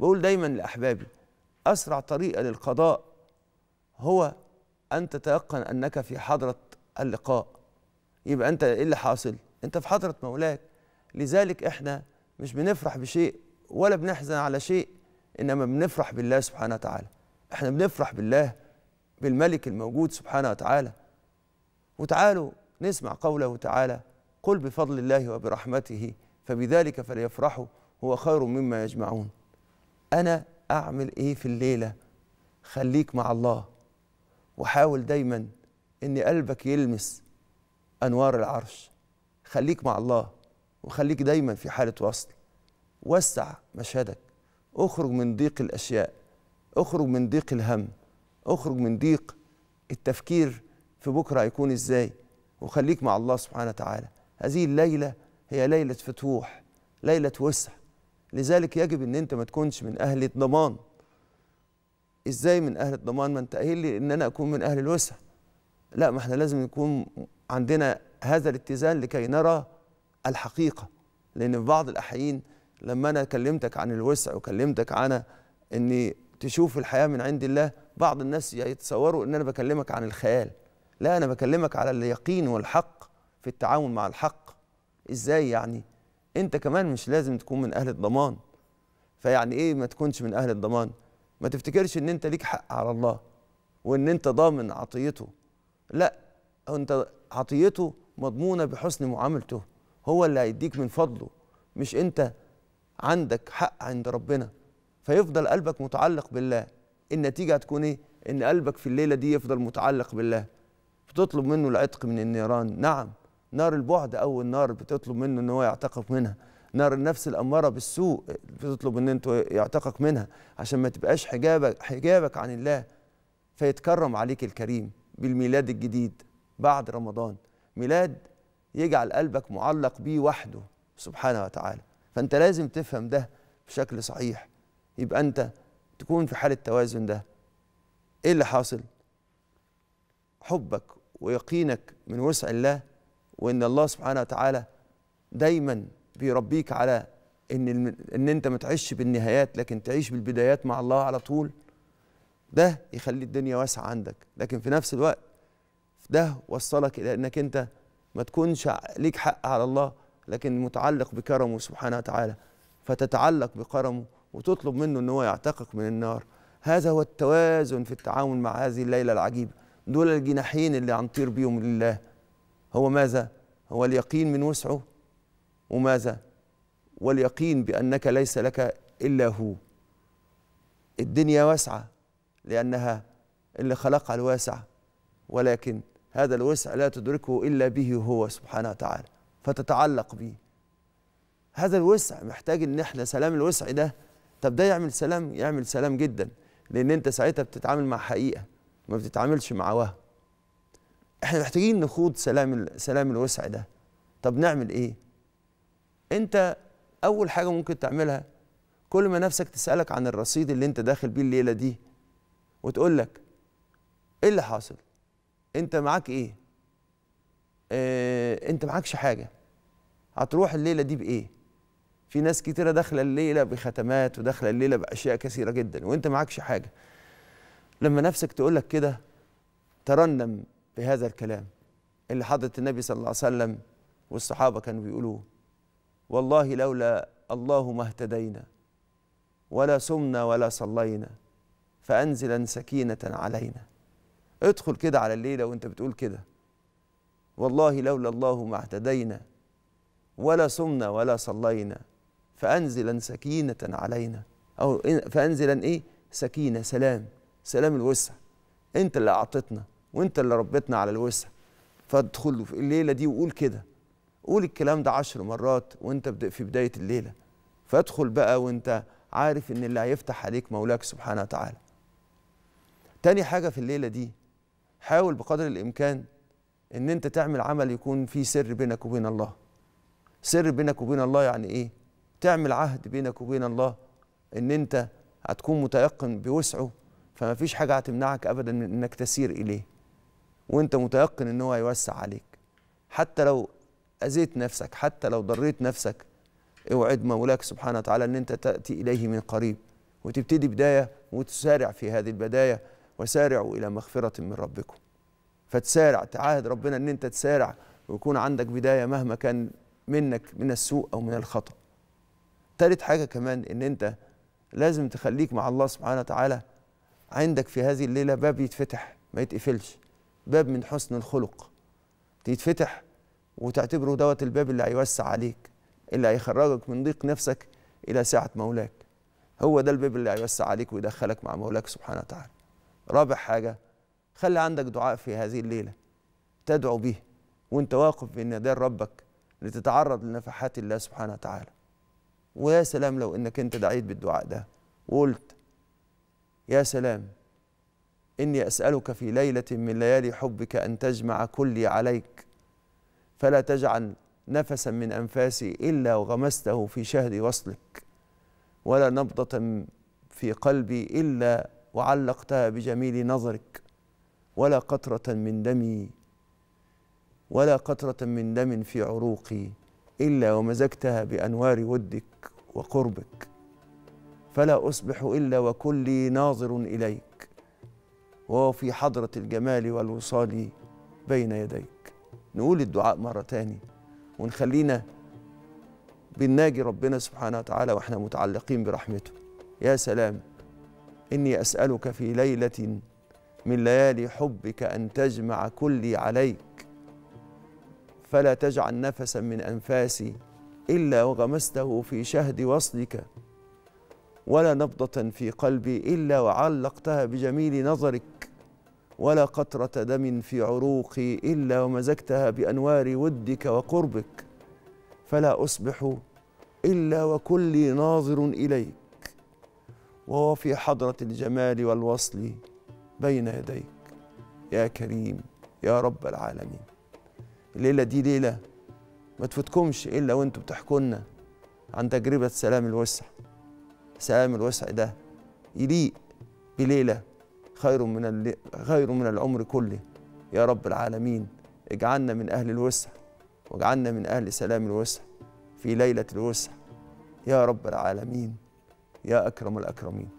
بقول دايما لاحبابي اسرع طريقه للقضاء هو ان تتيقن انك في حضره اللقاء يبقى انت ايه اللي حاصل انت في حضره مولاك لذلك احنا مش بنفرح بشيء ولا بنحزن على شيء انما بنفرح بالله سبحانه وتعالى احنا بنفرح بالله بالملك الموجود سبحانه وتعالى وتعالوا نسمع قوله تعالى قل بفضل الله وبرحمته فبذلك فليفرحوا هو خير مما يجمعون انا اعمل ايه في الليله خليك مع الله وحاول دايما ان قلبك يلمس انوار العرش خليك مع الله وخليك دايما في حاله وصل وسع مشهدك اخرج من ضيق الاشياء اخرج من ضيق الهم اخرج من ضيق التفكير في بكره هيكون ازاي وخليك مع الله سبحانه وتعالى هذه الليله هي ليله فتوح ليله وسع لذلك يجب ان انت ما تكونش من اهل الضمان ازاي من اهل الضمان ما انت قايل لي ان انا اكون من اهل الوسع لا ما احنا لازم نكون عندنا هذا الاتزان لكي نرى الحقيقه لان في بعض الاحيان لما انا كلمتك عن الوسع وكلمتك عن اني تشوف الحياه من عند الله بعض الناس يتصوروا ان انا بكلمك عن الخيال لا انا بكلمك على اليقين والحق في التعاون مع الحق ازاي يعني انت كمان مش لازم تكون من اهل الضمان فيعني ايه ما تكونش من اهل الضمان ما تفتكرش ان انت ليك حق على الله وان انت ضامن عطيته لا انت عطيته مضمونه بحسن معاملته هو اللي هيديك من فضله مش انت عندك حق عند ربنا فيفضل قلبك متعلق بالله النتيجه هتكون ايه ان قلبك في الليله دي يفضل متعلق بالله بتطلب منه العتق من النيران نعم نار البعد اول نار بتطلب منه ان هو يعتقق منها نار النفس الاماره بالسوء بتطلب ان انت يعتقق منها عشان ما تبقاش حجابك حجابك عن الله فيتكرم عليك الكريم بالميلاد الجديد بعد رمضان ميلاد يجعل قلبك معلق بيه وحده سبحانه وتعالى فانت لازم تفهم ده بشكل صحيح يبقى انت تكون في حاله توازن ده ايه اللي حاصل حبك ويقينك من وسع الله وان الله سبحانه وتعالى دايما بيربيك على ان ان انت ما تعيش بالنهايات لكن تعيش بالبدايات مع الله على طول ده يخلي الدنيا واسعه عندك لكن في نفس الوقت ده وصلك الى انك انت ما تكونش ليك حق على الله لكن متعلق بكرمه سبحانه وتعالى فتتعلق بكرمه وتطلب منه ان هو يعتقك من النار هذا هو التوازن في التعامل مع هذه الليله العجيبه دول الجناحين اللي هنطير بيهم لله هو ماذا هو اليقين من وسعه وماذا واليقين بأنك ليس لك إلا هو الدنيا واسعة لأنها اللي خلقها الواسع ولكن هذا الوسع لا تدركه إلا به هو سبحانه وتعالى فتتعلق به هذا الوسع محتاج ان احنا سلام الوسع ده طب ده يعمل سلام يعمل سلام جدا لان انت ساعتها بتتعامل مع حقيقه ما بتتعاملش مع وهم احنا محتاجين نخوض سلام سلام الوسع ده طب نعمل ايه انت اول حاجه ممكن تعملها كل ما نفسك تسالك عن الرصيد اللي انت داخل بيه الليله دي وتقول لك ايه اللي حاصل انت معاك ايه اه انت معاكش حاجه هتروح الليله دي بايه في ناس كتيره داخله الليله بختمات وداخله الليله باشياء كثيره جدا وانت معاكش حاجه لما نفسك تقول لك كده ترنم بهذا الكلام اللي حضرة النبي صلى الله عليه وسلم والصحابة كانوا بيقولوه والله لولا الله ما اهتدينا ولا صمنا ولا صلينا فأنزلا سكينة علينا ادخل كده على الليلة وانت بتقول كده والله لولا الله ما اهتدينا ولا صمنا ولا صلينا فأنزلا سكينة علينا أو فأنزلا إيه سكينة سلام سلام الوسع أنت اللي أعطتنا وانت اللي ربيتنا على الوسع فادخل في الليله دي وقول كده قول الكلام ده عشر مرات وانت في بدايه الليله فادخل بقى وانت عارف ان اللي هيفتح عليك مولاك سبحانه وتعالى تاني حاجه في الليله دي حاول بقدر الامكان ان انت تعمل عمل يكون فيه سر بينك وبين الله سر بينك وبين الله يعني ايه تعمل عهد بينك وبين الله ان انت هتكون متيقن بوسعه فما فيش حاجه هتمنعك ابدا من انك تسير اليه وانت متيقن ان هو هيوسع عليك حتى لو اذيت نفسك حتى لو ضريت نفسك اوعد مولاك سبحانه وتعالى ان انت تاتي اليه من قريب وتبتدي بدايه وتسارع في هذه البدايه وسارعوا الى مغفره من ربكم فتسارع تعاهد ربنا ان انت تسارع ويكون عندك بدايه مهما كان منك من السوء او من الخطا تالت حاجه كمان ان انت لازم تخليك مع الله سبحانه وتعالى عندك في هذه الليله باب يتفتح ما يتقفلش باب من حسن الخلق تتفتح وتعتبره دوت الباب اللي هيوسع عليك اللي هيخرجك من ضيق نفسك الى سعه مولاك هو ده الباب اللي هيوسع عليك ويدخلك مع مولاك سبحانه وتعالى رابع حاجه خلي عندك دعاء في هذه الليله تدعو به وانت واقف بين يدي ربك لتتعرض لنفحات الله سبحانه وتعالى ويا سلام لو انك انت دعيت بالدعاء ده وقلت يا سلام إني أسألك في ليلة من ليالي حبك أن تجمع كلي عليك فلا تجعل نفسا من أنفاسي إلا وغمسته في شهد وصلك ولا نبضة في قلبي إلا وعلقتها بجميل نظرك ولا قطرة من دمي ولا قطرة من دم في عروقي إلا ومزجتها بأنوار ودك وقربك فلا أصبح إلا وكلي ناظر إليك وهو في حضرة الجمال والوصال بين يديك نقول الدعاء مرة تاني ونخلينا بالناجي ربنا سبحانه وتعالى واحنا متعلقين برحمته يا سلام إني أسألك في ليلة من ليالي حبك أن تجمع كلي عليك فلا تجعل نفسا من أنفاسي إلا وغمسته في شهد وصلك ولا نبضة في قلبي إلا وعلقتها بجميل نظرك ولا قطرة دم في عروقي إلا ومزجتها بأنوار ودك وقربك فلا أصبح إلا وكلي ناظر إليك وهو في حضرة الجمال والوصل بين يديك يا كريم يا رب العالمين الليلة دي ليلة ما تفوتكمش إلا وانتوا بتحكوا لنا عن تجربة سلام الوسع سلام الوسع ده يليق بليلة خير من خير من العمر كله يا رب العالمين اجعلنا من أهل الوسع واجعلنا من أهل سلام الوسع في ليلة الوسع يا رب العالمين يا أكرم الأكرمين